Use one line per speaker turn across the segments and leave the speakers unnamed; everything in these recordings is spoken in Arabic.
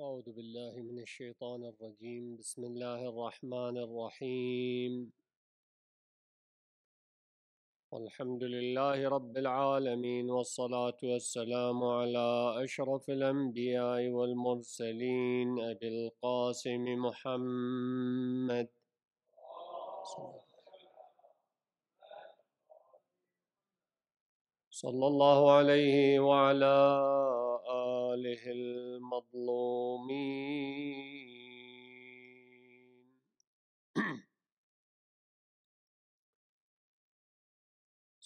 أعوذ بالله من الشيطان الرجيم بسم الله الرحمن الرحيم والحمد لله رب
العالمين والصلاة والسلام على أشرف الأنبياء والمرسلين أبي القاسم محمد صلى الله عليه وعلى
وآله المظلومين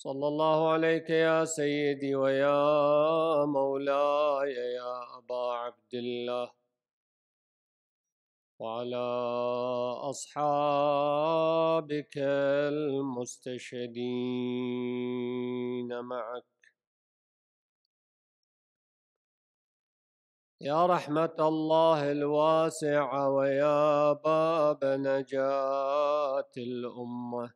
صلى الله عليك يا سيدي ويا مولاي يا أبا عبد
الله وعلى
أصحابك المستشهدين معك يا رحمة الله الواسعة ويا باب نجاة الأمة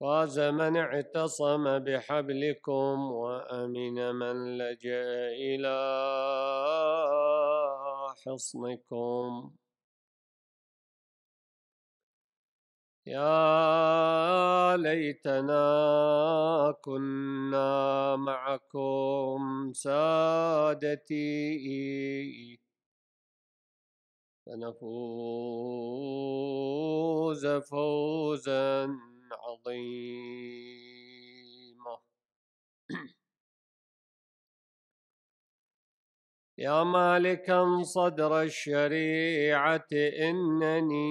فاز من اعتصم بحبلكم وأمن من لجأ إلى حصنكم يا يا ليتنا كنا معكم
سادتي
فنفوز فوزا عظيما يا مالكا صدر الشريعة
إنني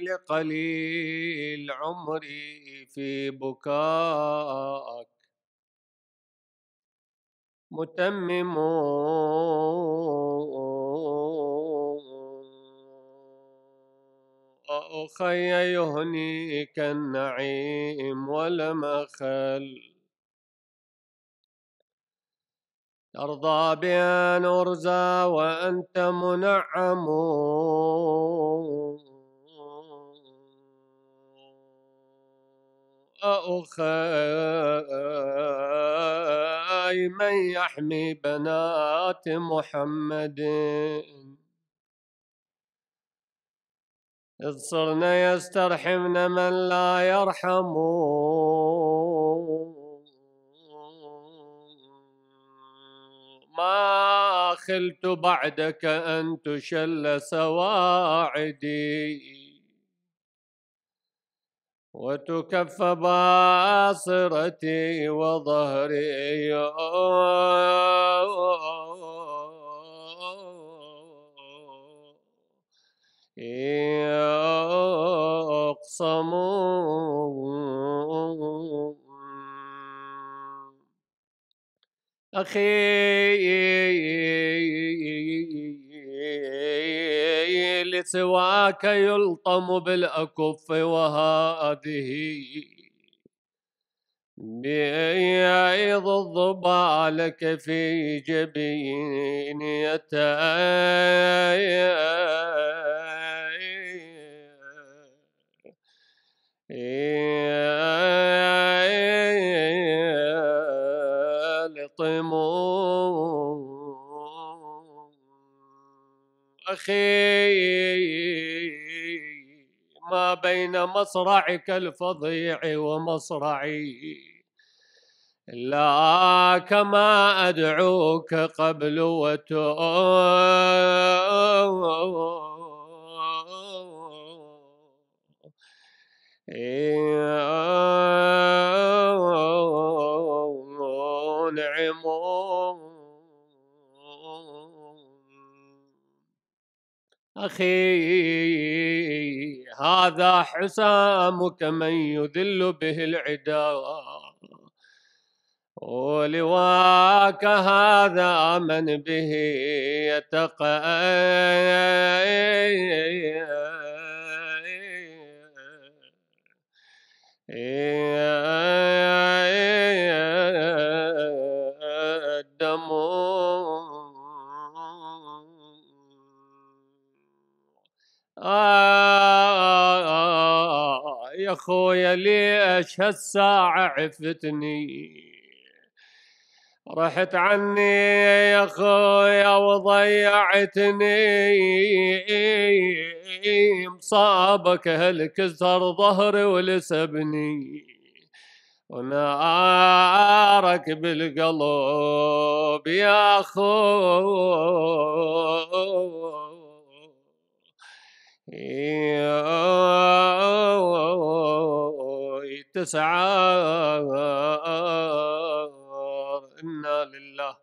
لقليل عمري في بكائك
متمم أخي يهنيك
النعيم ولم أخل ترضى بأن أرزى وأنت
منعم أخي
من يحمي بنات محمد إذ صرنا يسترحمنا من لا يرحمون ما خلت بعدك أن تشل سواعدي وتكف باصرتي وظهري
يقسمون خيل
سواك يلطم بالأكف وهذه بيض الضبالك في جبينيتي يحطمون أخي ما بين مصرعك الفظيع ومصرعي لا كما أدعوك قبل وتؤم إيه أخي هذا حسامك من يذل به العدا ولواك هذا من به يتقي الدموع
آه،, آه،, آه،, آه
يا خويا ليش هالساعة عفتني رحت عني يا خويا وضيعتني مصابك هالكسر ظهري ولسبني ونارك بالقلب يا خويا تسعى إنا لله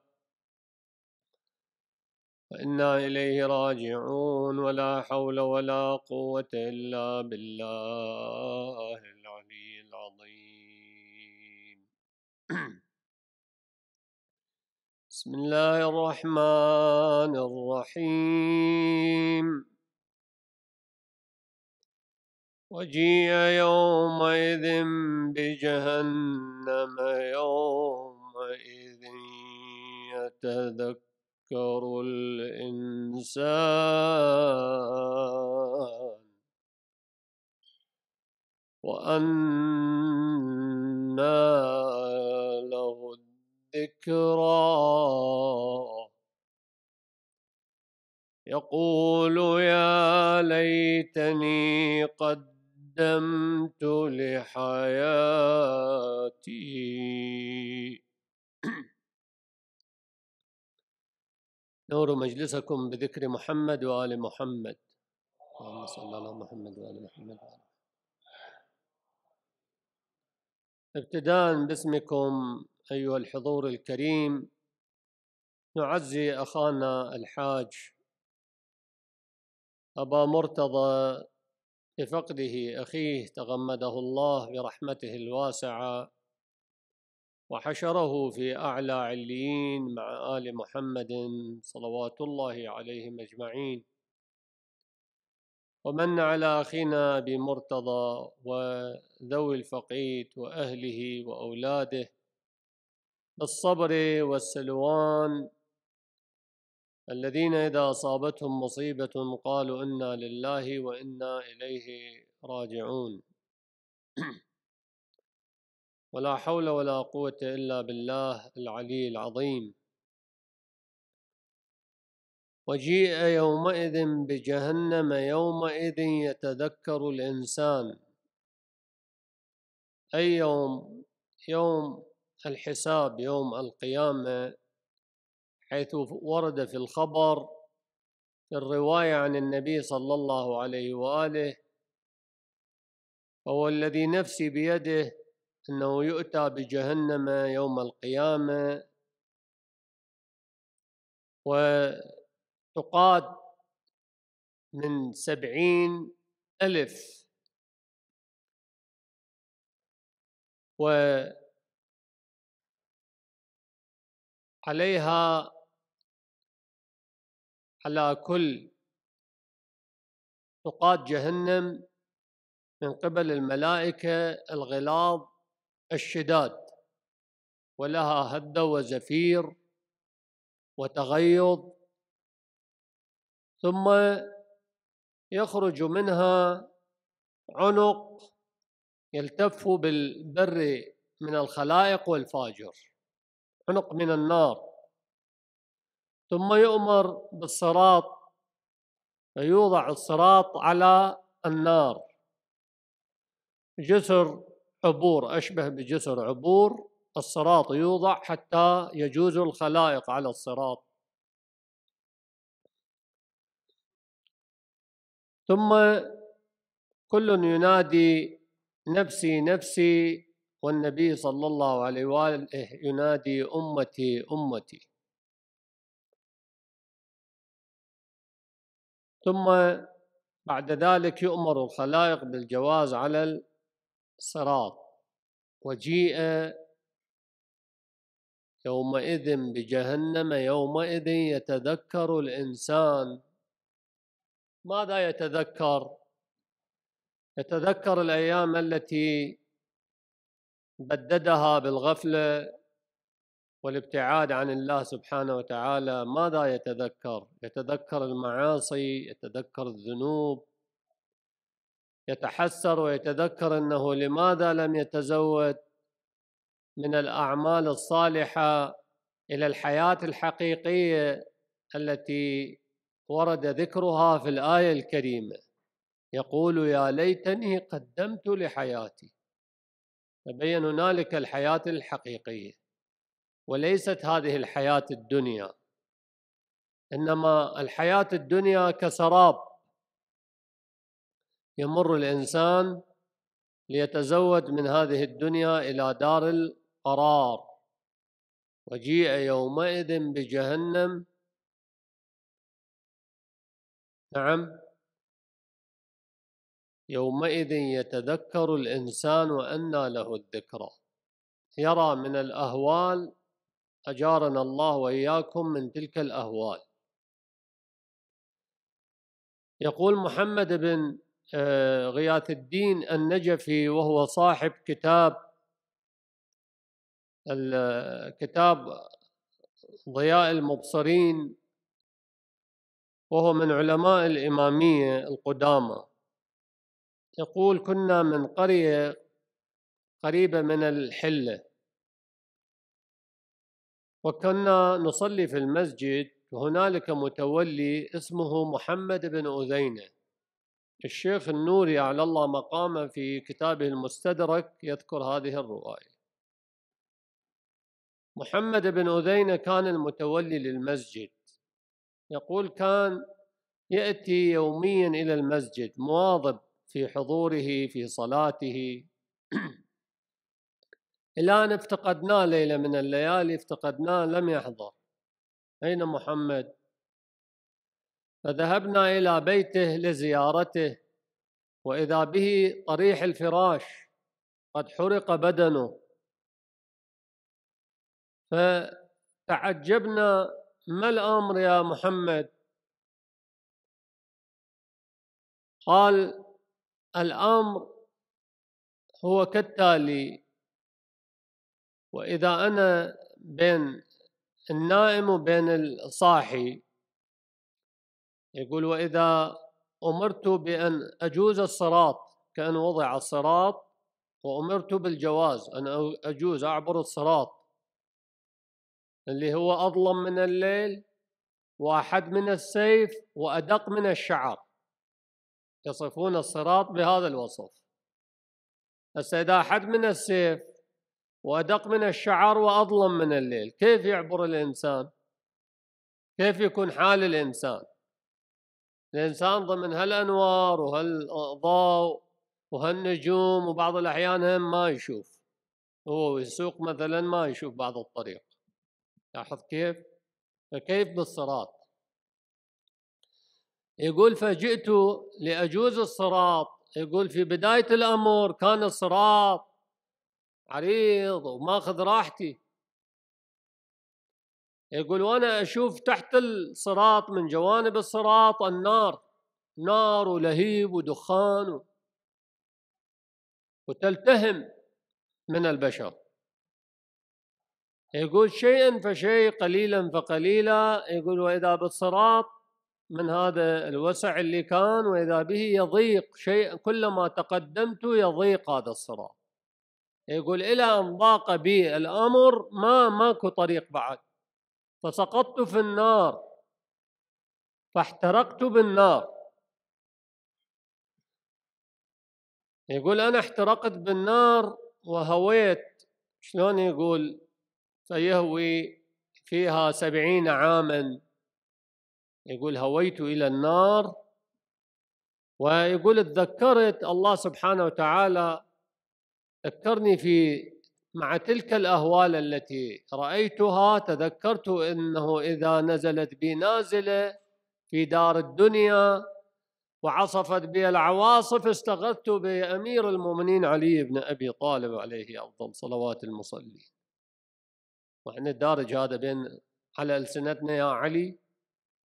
وإنا إليه راجعون ولا حول ولا قوة إلا بالله
العلي العظيم بسم الله الرحمن الرحيم وجيء يومئذ بجهنم يومئذ
يتذكر
الإنسان وأنى له الذكرى
يقول يا ليتني قد قدمت لحياتي نور مجلسكم بذكر محمد وآل محمد اللهم صل على محمد وآل محمد ابتداء باسمكم أيها الحضور
الكريم نعزي أخانا الحاج أبا مرتضى لفقده أخيه تغمده
الله برحمته الواسعة وحشره في أعلى عليين مع آل محمد صلوات الله عليهم أجمعين ومن على أخينا بمرتضى وذوي الفقيد وأهله وأولاده بالصبر والسلوان الذين إذا أصابتهم مصيبة قالوا إنا لله وإنا
إليه
راجعون
ولا حول ولا قوة إلا بالله العلي العظيم وجيء
يومئذ بجهنم يومئذ يتذكر الإنسان أي يوم يوم الحساب يوم القيامة حيث ورد في الخبر في الرواية عن النبي صلى الله عليه وآله هو الذي نفسي بيده أنه يؤتى بجهنم يوم القيامة
وتقاد من سبعين ألف وعليها على كل نقاط جهنم من قبل
الملائكة الغلاظ الشداد ولها هدة
وزفير وتغيض ثم يخرج منها عنق
يلتف بالبر من الخلائق والفاجر عنق من النار ثم يؤمر بالصراط فيوضع الصراط على النار جسر عبور أشبه بجسر عبور الصراط يوضع حتى
يجوز الخلائق على الصراط ثم كل ينادي نفسي نفسي والنبي صلى الله عليه واله ينادي امتي امتي ثم بعد ذلك يؤمر الخلائق بالجواز على
الصراط وجيء يومئذ بجهنم يومئذ يتذكر الإنسان ماذا يتذكر؟ يتذكر الأيام التي بددها بالغفلة والابتعاد عن الله سبحانه وتعالى ماذا يتذكر يتذكر المعاصي يتذكر الذنوب يتحسر ويتذكر انه لماذا لم يتزود من الاعمال الصالحه الى الحياه الحقيقيه التي ورد ذكرها في الايه الكريمه يقول يا ليتني قدمت لحياتي تبين هنالك الحياه الحقيقيه وليست هذه الحياة الدنيا إنما الحياة الدنيا كسراب يمر الإنسان ليتزود من هذه الدنيا إلى دار القرار
وجيء يومئذ بجهنم نعم يومئذ يتذكر
الإنسان وأنى له الذكرى يرى من الأهوال أجارنا الله وإياكم من تلك الأهوال يقول محمد بن آه، غياث الدين النجفي وهو صاحب كتاب كتاب ضياء المبصرين وهو من
علماء الإمامية القدامى يقول كنا من قرية قريبة من الحلة
وكنا نصلي في المسجد وهنالك متولي اسمه محمد بن أذينة الشيخ النوري على الله مقامه في كتابه المستدرك يذكر هذه الرواية محمد بن أذينة كان المتولي للمسجد يقول كان يأتي يوميا إلى المسجد مواظب في حضوره في صلاته الآن افتقدناه ليلة من الليالي افتقدناه لم يحضر أين محمد فذهبنا إلى بيته لزيارته وإذا به طريح الفراش
قد حرق بدنه فتعجبنا ما الأمر يا محمد قال الأمر هو كالتالي واذا انا بين
النائم وبين الصاحي يقول واذا امرت بان اجوز الصراط كان وضع الصراط وامرت بالجواز ان اجوز اعبر الصراط اللي هو اظلم من الليل واحد من السيف وادق من الشعر يصفون الصراط بهذا الوصف هسه اذا أحد من السيف وأدق من الشعر وأظلم من الليل كيف يعبر الإنسان كيف يكون حال الإنسان الإنسان ضمن هالأنوار وهالضوء وهالنجوم وبعض الأحيان هم ما يشوف هو يسوق مثلا ما يشوف بعض الطريق لاحظ كيف فكيف بالصراط يقول فجئت لأجوز الصراط يقول في بداية الأمر كان الصراط عريض وماخذ راحتي يقول وانا اشوف تحت الصراط من جوانب الصراط النار نار ولهيب ودخان وتلتهم من البشر يقول شيئا فشيء قليلا فقليلا يقول واذا بالصراط من هذا الوسع اللي كان واذا به يضيق شيء كلما تقدمت يضيق هذا الصراط يقول إلى أن ضاق بي الأمر ما ماكو طريق بعد فسقطت في النار فاحترقت بالنار يقول أنا احترقت بالنار وهويت شلون يقول فيهوي فيها سبعين عاما يقول هويت إلى النار ويقول اتذكرت الله سبحانه وتعالى ذكرني في مع تلك الأهوال التي رأيتها تذكرت أنه إذا نزلت بي نازلة في دار الدنيا وعصفت بي العواصف استغثت بأمير المؤمنين علي بن أبي طالب عليه أفضل صلوات المصلين وعن الدارج هذا بين على ألسنتنا يا علي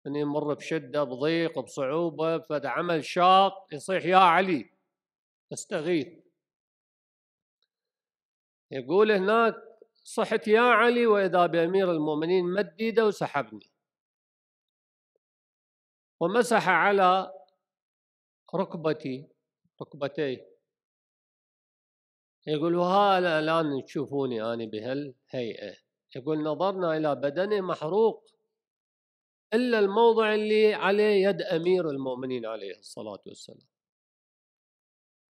أن يمر بشدة بضيق بصعوبة بفد عمل شاق يصيح يا علي استغيث
يقول هناك صحت يا علي وإذا بأمير المؤمنين مد إيده وسحبني ومسح على ركبتي ركبتي
يقول وها الآن تشوفوني أنا بهالهيئة يقول نظرنا إلى بدني محروق إلا الموضع اللي عليه يد أمير المؤمنين عليه الصلاة والسلام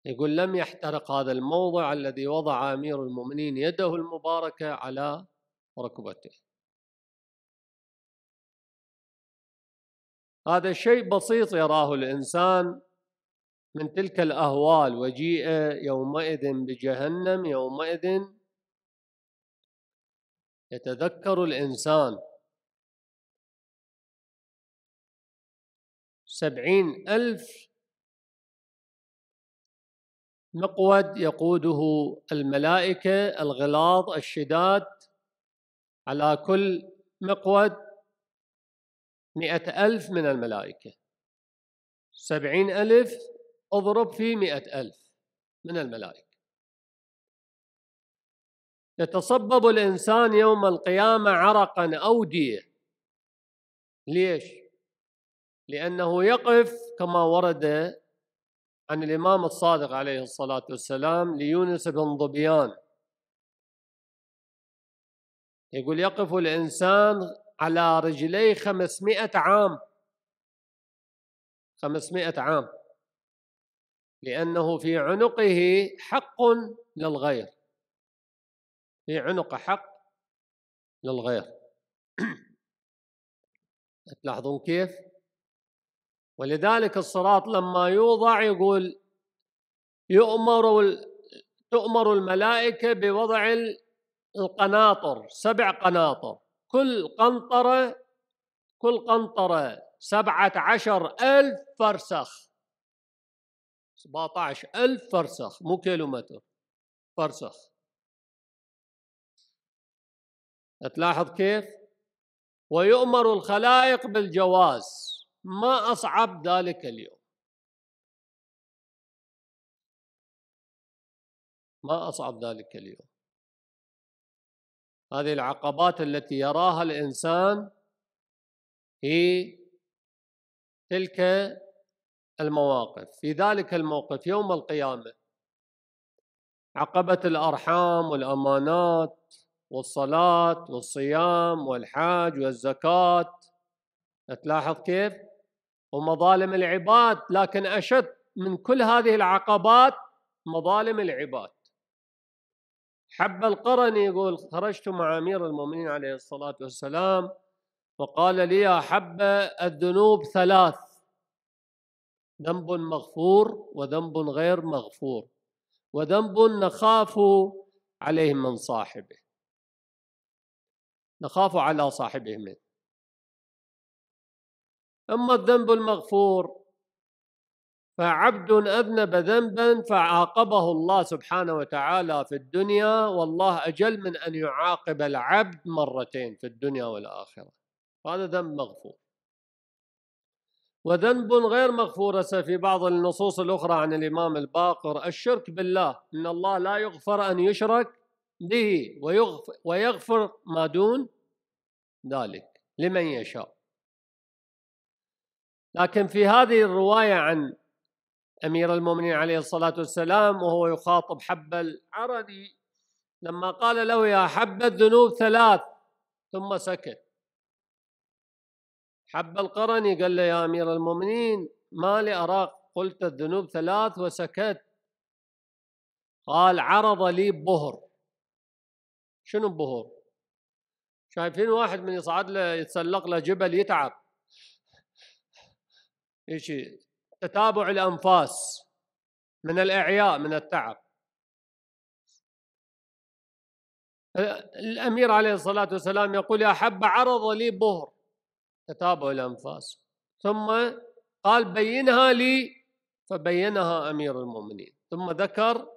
يقول لم يحترق هذا
الموضع الذي وضع أمير المؤمنين يده المباركة على ركبته هذا شيء بسيط يراه الإنسان من تلك الأهوال وجيء يومئذ بجهنم يومئذ يتذكر الإنسان سبعين ألف مقود
يقوده الملائكة الغلاظ الشداد على كل مقود مئة ألف من الملائكة سبعين ألف اضرب في مئة ألف من الملائكة
يتصبب الإنسان يوم القيامة عرقا أودية ليش؟ لأنه
يقف كما ورد عن الإمام الصادق عليه الصلاة والسلام
ليونس بن ظبيان يقول يقف الإنسان على رجلي خمسمائة عام
خمسمائة عام لأنه في عنقه حق
للغير في عنقه حق للغير تلاحظون كيف
ولذلك الصراط لما يوضع يقول يؤمر تؤمر الملائكة بوضع القناطر سبع قناطر كل قنطرة كل قنطرة سبعة عشر ألف
فرسخ سبعة عشر ألف فرسخ مو كيلومتر فرسخ تلاحظ كيف ويؤمر الخلائق بالجواز ما أصعب ذلك اليوم ما أصعب ذلك اليوم هذه العقبات التي يراها الإنسان هي تلك
المواقف في ذلك الموقف يوم القيامة عقبة الأرحام والأمانات والصلاة والصيام والحاج والزكاة تلاحظ كيف ومظالم العباد لكن أشد من كل هذه العقبات مظالم العباد حب القرني يقول خرجت مع أمير المؤمنين عليه الصلاة والسلام فقال لي يا حب الذنوب ثلاث ذنب مغفور وذنب غير مغفور وذنب
نخاف عليه من صاحبه نخاف على صاحبه منه أما الذنب المغفور
فعبد أذنب ذنبا فعاقبه الله سبحانه وتعالى في الدنيا والله أجل من أن يعاقب العبد مرتين في الدنيا والآخرة هذا ذنب مغفور وذنب غير مغفور في بعض النصوص الأخرى عن الإمام الباقر الشرك بالله إن الله لا يغفر أن يشرك به ويغفر, ويغفر ما دون ذلك لمن يشاء لكن في هذه الرواية عن أمير المؤمنين عليه الصلاة والسلام وهو يخاطب حب العربي لما قال له يا حب الذنوب ثلاث ثم سكت حب القرني قال له يا أمير المؤمنين ما لي أراك قلت الذنوب ثلاث وسكت قال عرض لي بهر شنو بهر شايفين واحد من يصعد له يتسلق له جبل يتعب شيء تتابع الانفاس من الاعياء من التعب الامير عليه الصلاه والسلام يقول يا احب عرض لي بهر تتابع الانفاس ثم قال بينها لي فبينها امير المؤمنين ثم ذكر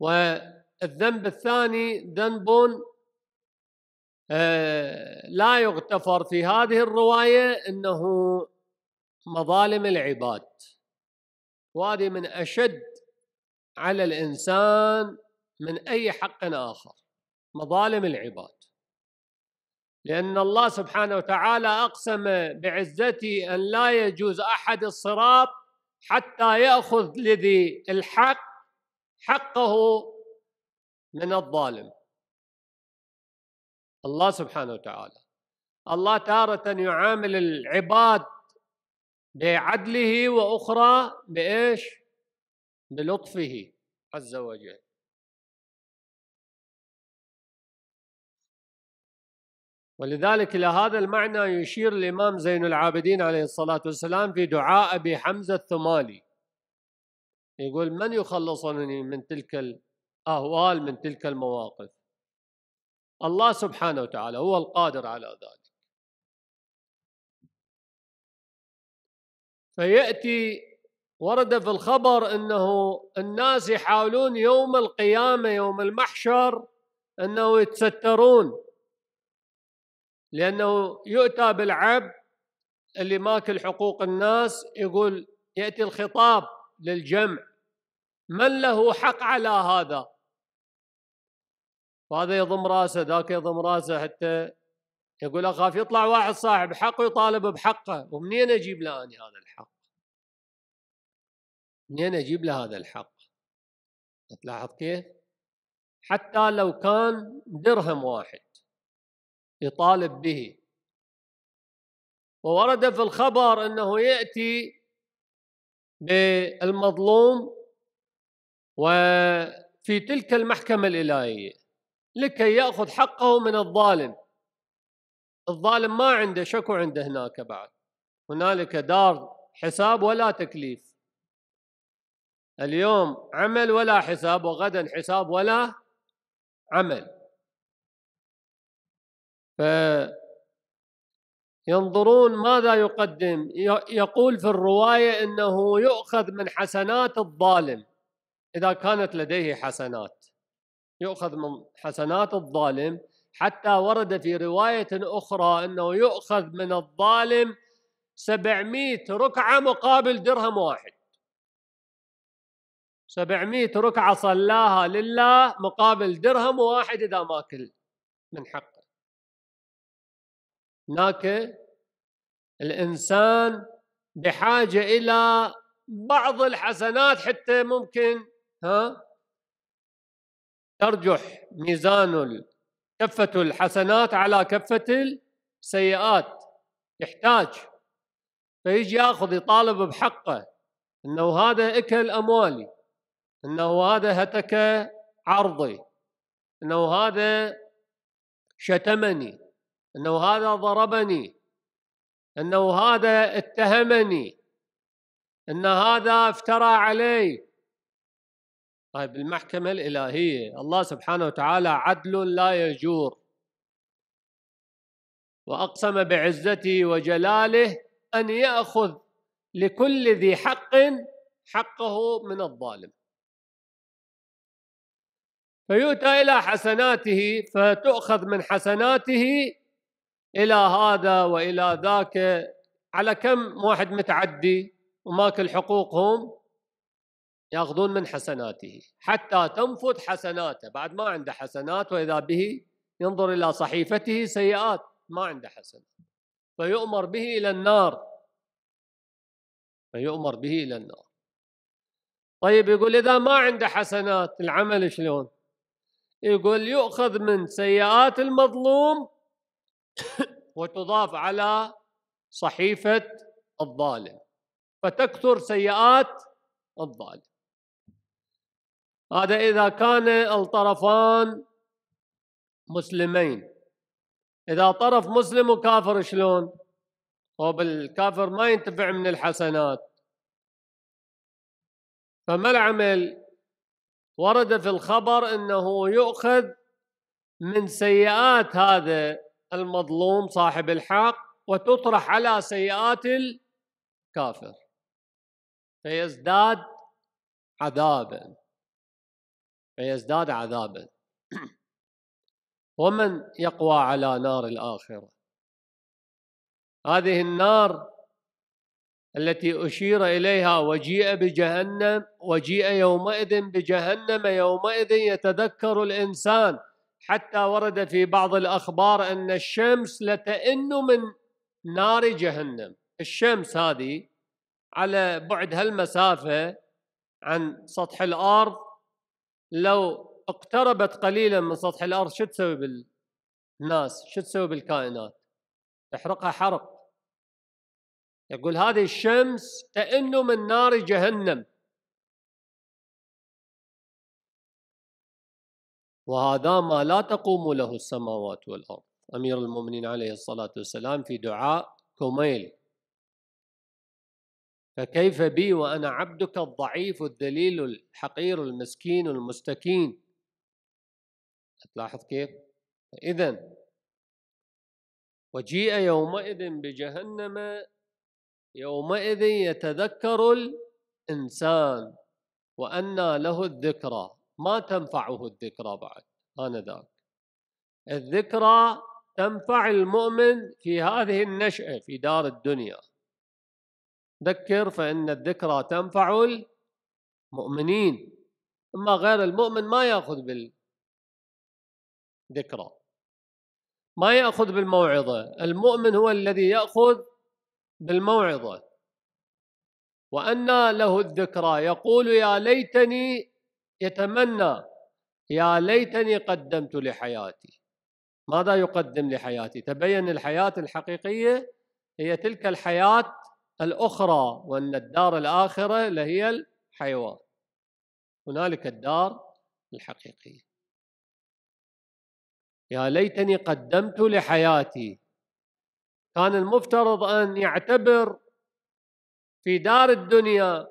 والذنب الثاني ذنب آه، لا يغتفر في هذه الروايه انه مظالم العباد وهذه من أشد على الإنسان من أي حق آخر مظالم العباد لأن الله سبحانه وتعالى أقسم بعزته أن لا يجوز أحد الصراط حتى يأخذ لذي الحق حقه من الظالم الله سبحانه وتعالى الله تارة يعامل العباد
بعدله واخرى بايش؟ بلطفه عز وجل ولذلك إلى هذا المعنى يشير الإمام زين العابدين عليه الصلاة
والسلام في دعاء أبي حمزة الثمالي يقول من يخلصني من تلك الأهوال من تلك المواقف الله سبحانه
وتعالى هو القادر على ذلك فيأتي ورد في الخبر أنه الناس
يحاولون يوم القيامة يوم المحشر أنه يتسترون لأنه يؤتى بالعبد اللي ماكل حقوق الناس يقول يأتي الخطاب للجمع من له حق على هذا وهذا يضم راسه ذاك يضم راسه حتى يقول اخاف يطلع واحد صاحب حق ويطالب بحقه ومنين اجيب
له اني هذا الحق؟ منين اجيب له هذا الحق؟ تلاحظ كيف؟ حتى لو كان درهم واحد يطالب به وورد في الخبر انه ياتي بالمظلوم
وفي تلك المحكمه الالهيه لكي ياخذ حقه من الظالم الظالم ما عنده شكو عنده هناك بعد هنالك دار حساب ولا تكليف اليوم عمل ولا حساب وغدا حساب ولا عمل فينظرون ماذا يقدم يقول في الرواية أنه يؤخذ من حسنات الظالم إذا كانت لديه حسنات يؤخذ من حسنات الظالم حتى ورد في رواية أخرى أنه يؤخذ من الظالم سبعمائة ركعة مقابل درهم واحد سبعمائة ركعة صلاها لله مقابل درهم واحد إذا ما كل من حقه هناك الإنسان بحاجة إلى بعض الحسنات حتى ممكن ها ترجح ميزان كفة الحسنات على كفة السيئات يحتاج فيجي ياخذ يطالب بحقه انه هذا اكل اموالي انه هذا هتك عرضي انه هذا شتمني انه هذا ضربني انه هذا اتهمني ان هذا افترى علي طيب المحكمة الإلهية الله سبحانه وتعالى عدل لا يجور وأقسم بعزته وجلاله أن يأخذ لكل ذي حق حقه من الظالم فيؤتى إلى حسناته فتؤخذ من حسناته إلى هذا وإلى ذاك على كم واحد متعدي وماكل حقوقهم يأخذون من حسناته حتى تنفذ حسناته بعد ما عنده حسنات وإذا به ينظر إلى صحيفته سيئات ما عنده حسنات فيؤمر به إلى النار فيؤمر به إلى النار طيب يقول إذا ما عنده حسنات العمل شلون يقول يؤخذ من سيئات المظلوم وتضاف على صحيفة الظالم فتكثر سيئات الظالم هذا إذا كان الطرفان مسلمين إذا طرف مسلم وكافر شلون؟ هو بالكافر ما ينتفع من الحسنات فما العمل؟ ورد في الخبر أنه يؤخذ من سيئات هذا المظلوم صاحب الحق وتطرح على سيئات
الكافر فيزداد عذابا فيزداد عذابا ومن يقوى
على نار الآخرة هذه النار التي أشير إليها وجيء بجهنم وجيء يومئذ بجهنم يومئذ يتذكر الإنسان حتى ورد في بعض الأخبار أن الشمس لتئن من نار جهنم الشمس هذه على بعد هالمسافة عن سطح الأرض لو اقتربت قليلا من سطح الارض شو تسوي بالناس؟
شو تسوي بالكائنات؟ تحرقها حرق يقول هذه الشمس كأنه من نار جهنم وهذا ما لا تقوم له السماوات والأرض
أمير المؤمنين عليه الصلاة والسلام في دعاء كوميل فكيف بي وأنا عبدك الضعيف الذليل الحقير المسكين المستكين تلاحظ كيف إذا وجيء يومئذ بجهنم يومئذ يتذكر الإنسان وأنى له الذكرى ما تنفعه الذكرى بعد آنذاك الذكرى تنفع المؤمن في هذه النشأة في دار الدنيا ذكر فإن الذكرى تنفع المؤمنين أما غير المؤمن ما يأخذ بالذكرى ما يأخذ بالموعظة المؤمن هو الذي يأخذ بالموعظة وأنى له الذكرى يقول يا ليتني يتمنى يا ليتني قدمت لحياتي ماذا يقدم لحياتي تبين الحياة الحقيقية هي تلك الحياة الأخرى وأن الدار الآخرة لهي الحيوان هنالك
الدار الحقيقية
يا ليتني قدمت لحياتي كان المفترض أن يعتبر في دار الدنيا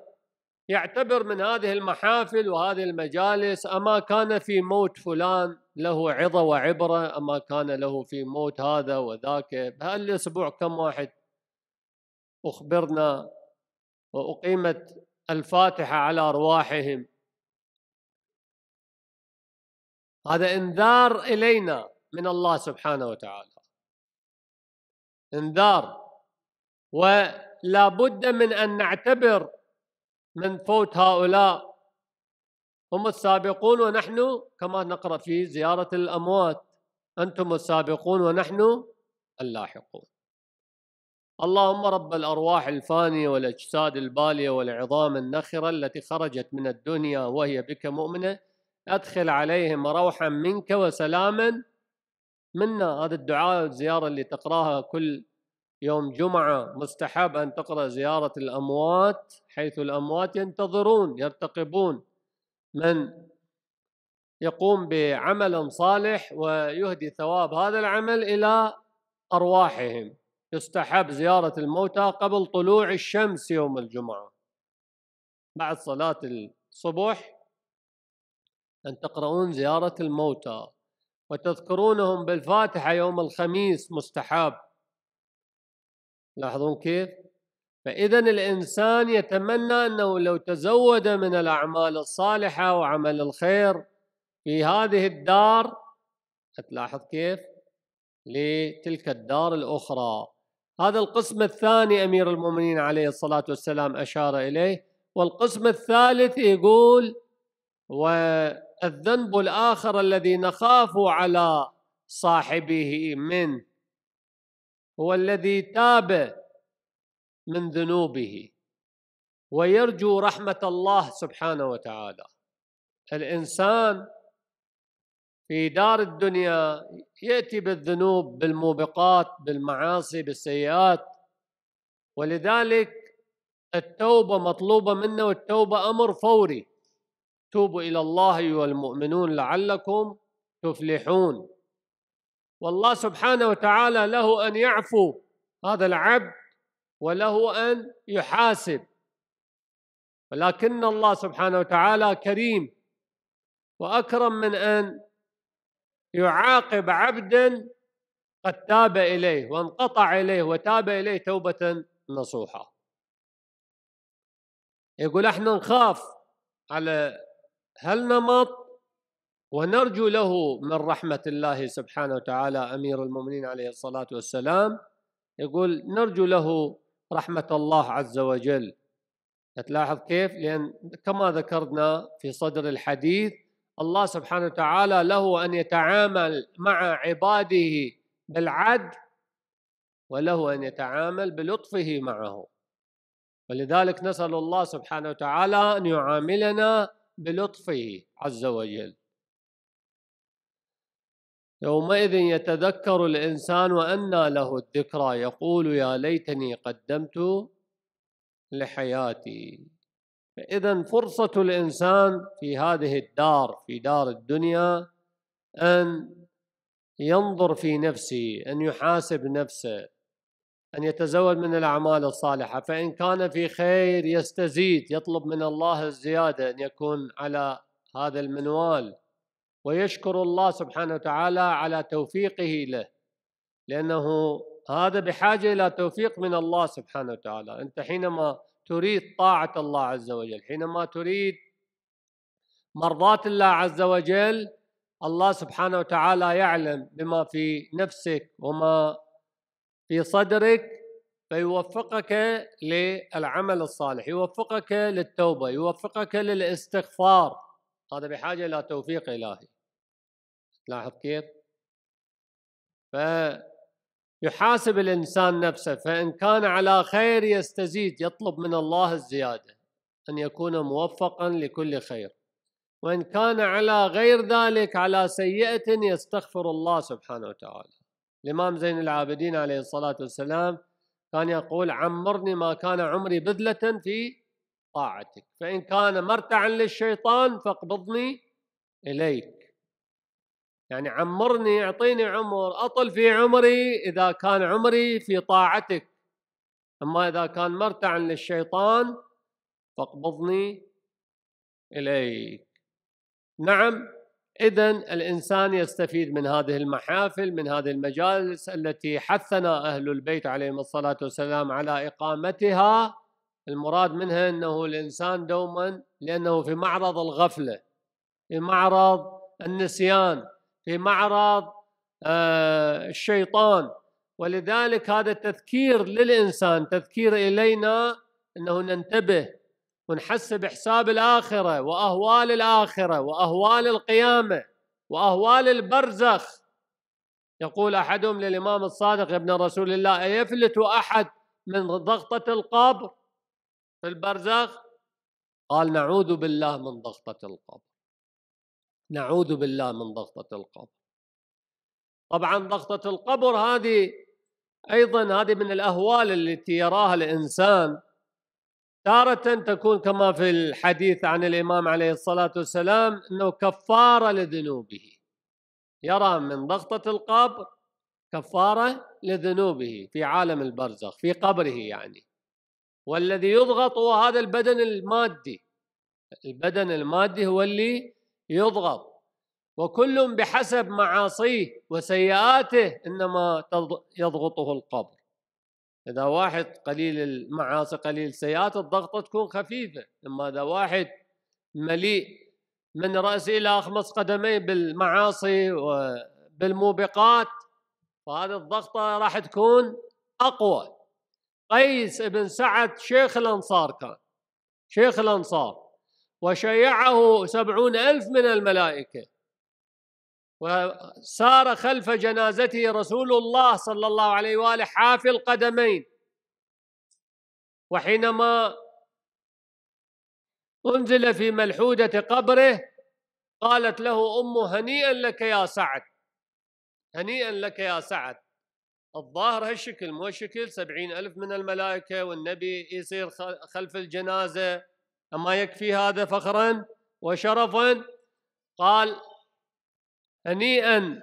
يعتبر من هذه المحافل وهذه المجالس أما كان في موت فلان له عظة وعبرة أما كان له في موت هذا وذاك بهالأسبوع كم واحد أخبرنا وأقيمت الفاتحة على أرواحهم
هذا انذار إلينا من الله سبحانه وتعالى انذار ولا بد
من أن نعتبر من فوت هؤلاء هم السابقون ونحن كما نقرأ في زيارة الأموات أنتم السابقون ونحن اللاحقون اللهم رب الأرواح الفانية والأجساد البالية والعظام النخرة التي خرجت من الدنيا وهي بك مؤمنة أدخل عليهم روحا منك وسلاما منا هذا الدعاء الزيارة اللي تقراها كل يوم جمعة مستحب أن تقرأ زيارة الأموات حيث الأموات ينتظرون يرتقبون من يقوم بعمل صالح ويهدي ثواب هذا العمل إلى أرواحهم يستحب زيارة الموتى قبل طلوع الشمس يوم الجمعة بعد صلاة الصبح أن تقرؤون زيارة الموتى وتذكرونهم بالفاتحة يوم الخميس مستحب لاحظون كيف فإذا الإنسان يتمنى أنه لو تزود من الأعمال الصالحة وعمل الخير في هذه الدار تلاحظ كيف لتلك الدار الأخرى هذا القسم الثاني أمير المؤمنين عليه الصلاة والسلام أشار إليه والقسم الثالث يقول والذنب الآخر الذي نخاف على صاحبه من هو الذي تاب من ذنوبه ويرجو رحمة الله سبحانه وتعالى الإنسان في دار الدنيا ياتي بالذنوب بالموبقات بالمعاصي بالسيئات ولذلك التوبه مطلوبه منا والتوبه امر فوري توبوا الى الله ايها المؤمنون لعلكم تفلحون والله سبحانه وتعالى له ان يعفو هذا العبد وله ان يحاسب ولكن الله سبحانه وتعالى كريم واكرم من ان يعاقب عبدا قد تاب اليه وانقطع اليه وتاب اليه توبه نصوحه يقول احنا نخاف على هالنمط ونرجو له من رحمه الله سبحانه وتعالى امير المؤمنين عليه الصلاه والسلام يقول نرجو له رحمه الله عز وجل تلاحظ كيف لان كما ذكرنا في صدر الحديث الله سبحانه وتعالى له أن يتعامل مع عباده بالعدل وله أن يتعامل بلطفه معه ولذلك نسأل الله سبحانه وتعالى أن يعاملنا بلطفه عز وجل يومئذ يتذكر الإنسان وأنى له الذكرى يقول يا ليتني قدمت لحياتي فإذا فرصة الإنسان في هذه الدار في دار الدنيا أن ينظر في نفسه أن يحاسب نفسه أن يتزود من الأعمال الصالحة فإن كان في خير يستزيد يطلب من الله الزيادة أن يكون على هذا المنوال ويشكر الله سبحانه وتعالى على توفيقه له لأنه هذا بحاجة إلى توفيق من الله سبحانه وتعالى أنت حينما تريد طاعة الله عز وجل حينما تريد مرضاة الله عز وجل الله سبحانه وتعالى يعلم بما في نفسك وما في صدرك فيوفقك للعمل الصالح يوفقك للتوبة يوفقك للاستغفار هذا بحاجة إلى توفيق إلهي لاحظ كيف؟ يحاسب الإنسان نفسه فإن كان على خير يستزيد يطلب من الله الزيادة أن يكون موفقا لكل خير وإن كان على غير ذلك على سيئة يستغفر الله سبحانه وتعالى الإمام زين العابدين عليه الصلاة والسلام كان يقول عمرني ما كان عمري بذلة في طاعتك فإن كان مرتعا للشيطان فاقبضني إليك يعني عمرني اعطيني عمر اطل في عمري اذا كان عمري في طاعتك اما اذا كان مرتعا للشيطان فاقبضني اليك نعم اذا الانسان يستفيد من هذه المحافل من هذه المجالس التي حثنا اهل البيت عليهم الصلاه والسلام على اقامتها المراد منها انه الانسان دوما لانه في معرض الغفله في معرض النسيان في معرض آه، الشيطان ولذلك هذا تذكير للإنسان تذكير إلينا أنه ننتبه ونحسب حساب الآخرة وأهوال الآخرة وأهوال القيامة وأهوال البرزخ يقول أحدهم للإمام الصادق ابن رسول الله أيفلت أحد من ضغطة القبر في البرزخ قال نعوذ بالله من ضغطة القبر نعوذ بالله من ضغطة القبر طبعا ضغطة القبر هذه أيضا هذه من الأهوال التي يراها الإنسان تارة تكون كما في الحديث عن الإمام عليه الصلاة والسلام أنه كفارة لذنوبه يرى من ضغطة القبر كفارة لذنوبه في عالم البرزخ في قبره يعني والذي يضغط هو هذا البدن المادي البدن المادي هو اللي يضغط وكل بحسب معاصيه وسيئاته انما يضغطه القبر اذا واحد قليل المعاصي قليل سيئات الضغطه تكون خفيفه اما اذا واحد مليء من راس الى اخمص قدميه بالمعاصي وبالموبقات فهذه الضغطه راح تكون اقوى قيس بن سعد شيخ الانصار كان شيخ الانصار وشيعه سبعون ألف من الملائكة وسار خلف جنازته رسول الله صلى الله عليه وآله حافي القدمين وحينما أنزل في ملحودة قبره قالت له أمه هنيئا لك يا سعد هنيئا لك يا سعد الظاهر هالشكل مو شكل سبعين ألف من الملائكة والنبي يصير خلف الجنازة أما يكفي هذا فخرا وشرفا قال هنيئا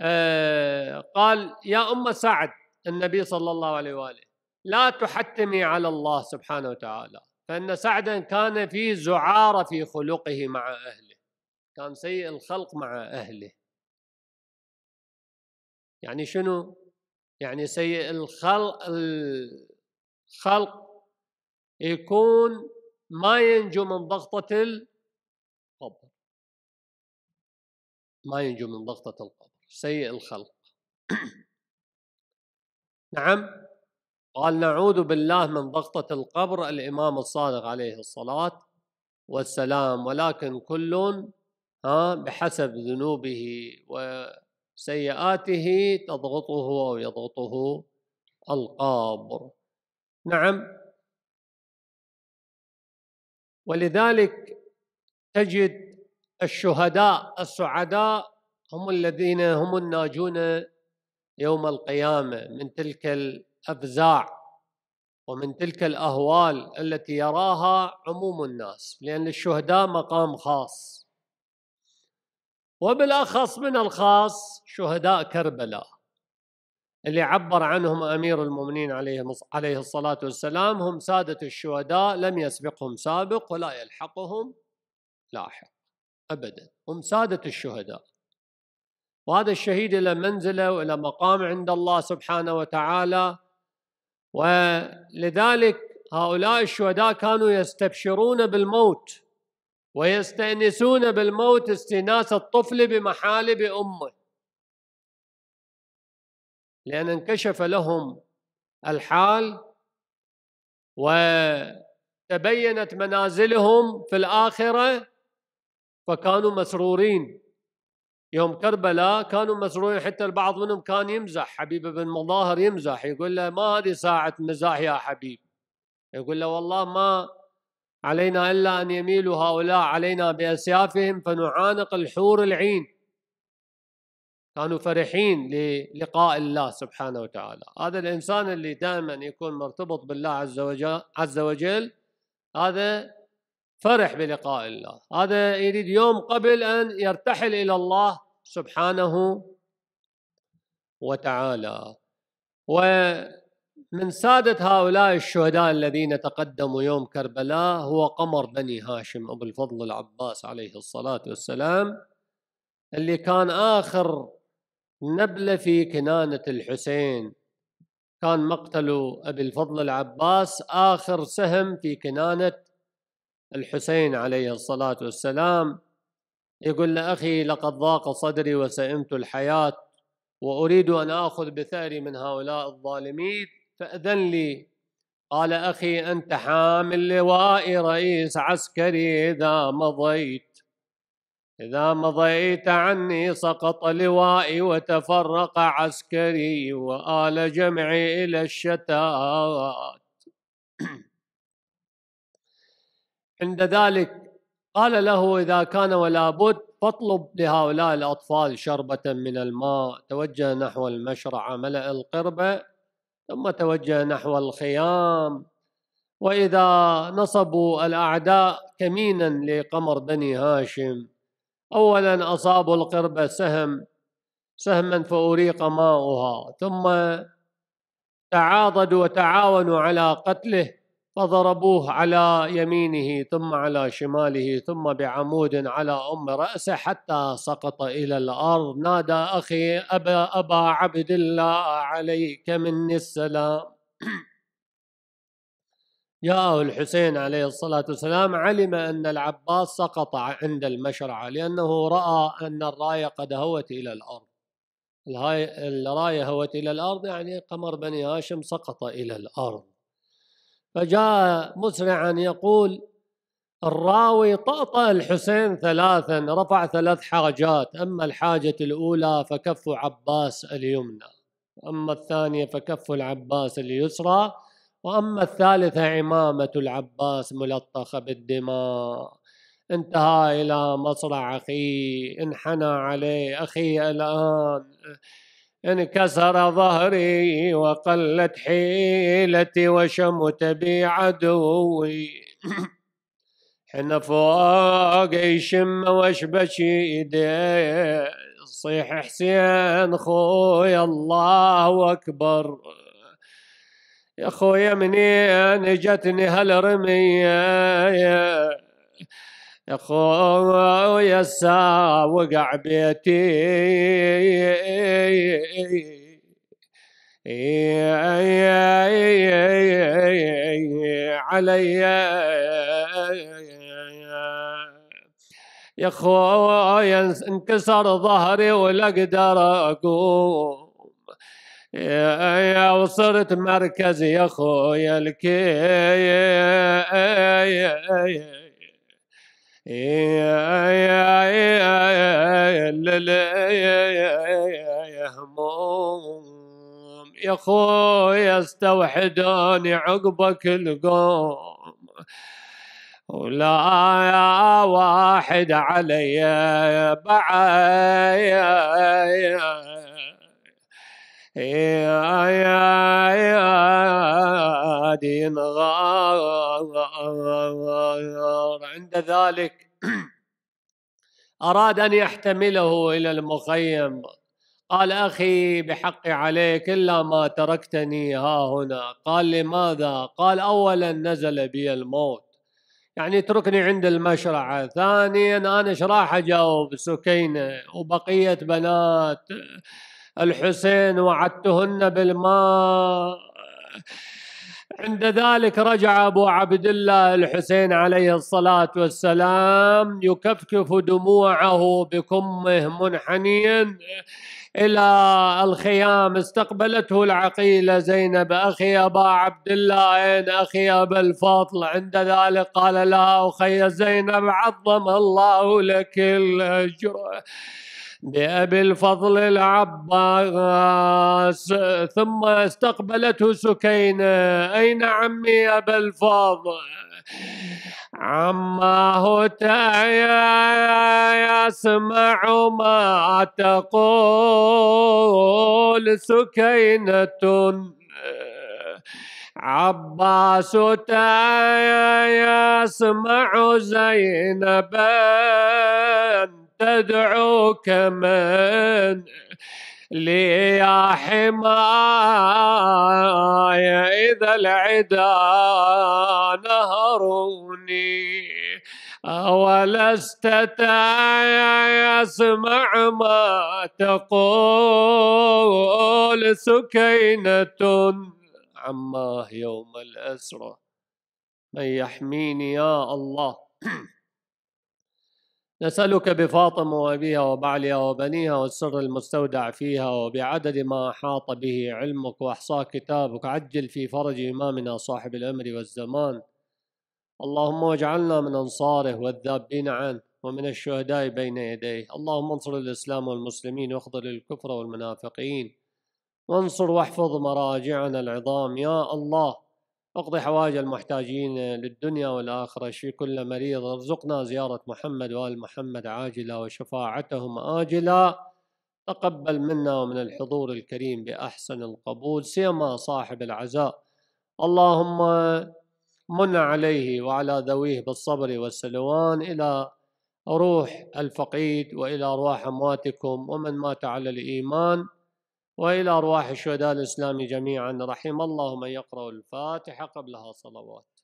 آه قال يا أم سعد النبي صلى الله عليه وآله لا تحتمي على الله سبحانه وتعالى فإن سعدا كان في زعارة في خلقه مع أهله كان سيء الخلق مع أهله يعني شنو يعني سيء الخلق الخلق
يكون ما ينجو من ضغطة
القبر
ما ينجو من ضغطة القبر سيء الخلق نعم قال نعوذ بالله من ضغطة
القبر الإمام الصادق عليه الصلاة والسلام ولكن كل ها بحسب ذنوبه وسيئاته
تضغطه أو يضغطه القبر نعم ولذلك تجد
الشهداء السعداء هم الذين هم الناجون يوم القيامه من تلك الافزاع ومن تلك الاهوال التي يراها عموم الناس لان الشهداء مقام خاص وبالاخص من الخاص شهداء كربلاء اللي عبر عنهم امير المؤمنين عليه عليه الصلاه والسلام هم ساده الشهداء لم يسبقهم سابق ولا يلحقهم لاحق ابدا هم ساده الشهداء وهذا الشهيد الى منزله والى مقام عند الله سبحانه وتعالى ولذلك هؤلاء الشهداء كانوا يستبشرون بالموت ويستانسون بالموت استئناس الطفل بمحالب امه لأن انكشف لهم الحال وتبينت منازلهم في الآخرة فكانوا مسرورين يوم كربلاء كانوا مسرورين حتى البعض منهم كان يمزح حبيب بن مظاهر يمزح يقول له ما هذه ساعة مزاح يا حبيب يقول له والله ما علينا إلا أن يميلوا هؤلاء علينا بأسيافهم فنعانق الحور العين كانوا فرحين للقاء الله سبحانه وتعالى هذا الإنسان اللي دائما يكون مرتبط بالله عز وجل, عز وجل هذا فرح بلقاء الله هذا يريد يوم قبل أن يرتحل إلى الله سبحانه وتعالى ومن سادة هؤلاء الشهداء الذين تقدموا يوم كربلاء هو قمر بني هاشم أبو الفضل العباس عليه الصلاة والسلام اللي كان آخر نبلة في كنانة الحسين كان مقتل أبي الفضل العباس آخر سهم في كنانة الحسين عليه الصلاة والسلام يقول لأخي لقد ضاق صدري وسئمت الحياة وأريد أن آخذ بثأري من هؤلاء الظالمين فأذن لي قال أخي أنت حامل لواء رئيس عسكري إذا مضيت إذا مضيت عني سقط لوائي وتفرق عسكري وآل جمعي إلى الشتات عند ذلك قال له إذا كان ولا بد فاطلب لهؤلاء الأطفال شربة من الماء توجه نحو المشرع ملأ القربة ثم توجه نحو الخيام وإذا نصبوا الأعداء كمينا لقمر بني هاشم أولا أصابوا القربة سهم سهما فأريق ماؤها ثم تعاضدوا وتعاونوا على قتله فضربوه على يمينه ثم على شماله ثم بعمود على أم رأسه حتى سقط إلى الأرض نادى أخي أبا, أبا عبد الله عليك مني السلام جاءه الحسين عليه الصلاة والسلام علم أن العباس سقط عند المشرعة لأنه رأى أن الراية قد هوت إلى الأرض الراية هوت إلى الأرض يعني قمر بني هاشم سقط إلى الأرض فجاء مسرعا يقول الراوي طأطأ الحسين ثلاثا رفع ثلاث حرجات أما الحاجة الأولى فكف عباس اليمنى أما الثانية فكف العباس اليسرى وأما الثالثة عمامة العباس ملطخة بالدماء انتهى إلى مصرع أخيه انحنى عليه أخي الآن انكسر ظهري وقلت حيلتي وشمت بي عدوي حنا فوق يشم واشبش ايديه صيح حسين خوي الله اكبر يا خويا منين جاتني هالرمية يا خويا الساعة وقع بيتي علي يا خويا انكسر ظهري ولا اقدر اقوم يا وصرت مركزي يا خويا الكي
يا هموم
يا خويا استوحدوني عقبك القوم ولا واحد علي بعد يا دين غار عند ذلك أراد أن يحتمله إلى المخيم قال أخي بحقي عليك إلا ما تركتني ها هنا قال لماذا قال أولا نزل بي الموت يعني اتركني عند المشرعة ثانيا أنا ايش راح أجاوب سكينة وبقية بنات الحسين وعدتهن بالماء عند ذلك رجع ابو عبد الله الحسين عليه الصلاه والسلام يكفكف دموعه بكمه منحنيا الى الخيام استقبلته العقيله زينب اخي ابا عبد الله اين اخي ابا الفضل عند ذلك قال لها اخي زينب عظم الله لك الاجر بأبي الفضل العباس ثم استقبلته سكينة أين عمي أبا
الفضل
عماه تايا يسمع ما تقول سكينة عباس تايا يسمع زينبا تدعوك من لي يا حماية إذا العدا نهروني أولست تسمع ما تقول سكينة عماه يوم الأسرة من يحميني يا الله نسألك بفاطمة وأبيها وبعلها وبنيها والسر المستودع فيها وبعدد ما أحاط به علمك وأحصى كتابك عجل في فرج إمامنا صاحب الأمر والزمان اللهم واجعلنا من أنصاره والذابين عنه ومن الشهداء بين يديه اللهم انصر الإسلام والمسلمين واخذل الكفر والمنافقين وانصر واحفظ مراجعنا العظام يا الله اقضي حوائج المحتاجين للدنيا والآخرة في كل مريض ارزقنا زيارة محمد وآل محمد عاجلة وشفاعتهم آجلة تقبل منا ومن الحضور الكريم بأحسن القبول سيما صاحب العزاء اللهم من عليه وعلى ذويه بالصبر والسلوان إلى روح الفقيد وإلى أرواح أمواتكم ومن مات على الإيمان وإلى أرواح الشهداء الإسلام جميعا رحم الله من يقرأ الفاتحة قبلها صلوات